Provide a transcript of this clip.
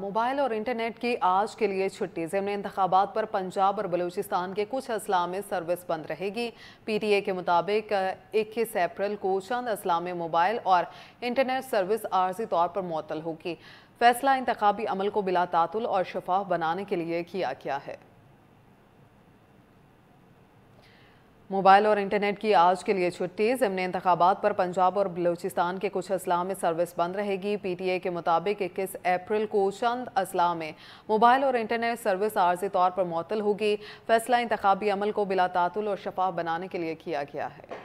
mobile और internet की आज के लिए छुट्टी ज़मन इंतबात पर पंजाब और बलूचिस्तान के कुछ असला में सर्विस बंद रहेगी पी टी ए के मुताबिक इक्कीस अप्रैल को चंद असला में मोबाइल और इंटरनेट सर्विस आर्जी तौर पर मअतल होगी फैसला इंतबी अमल को बिला तातुल और शफाफ बनाने के लिए किया गया है मोबाइल और इंटरनेट की आज के लिए छुट्टी ज़मन इंतबात पर पंजाब और बलूचिस्तान के कुछ अजला में सर्विस बंद रहेगी पी टी ए के मुताबिक इक्कीस अप्रैल को चंद अजला में मोबाइल और इंटरनेट सर्विस आर्जी तौर पर मअतल होगी फैसला इंतबी अमल को बिला तातुल और शफाफ बनाने के लिए किया गया है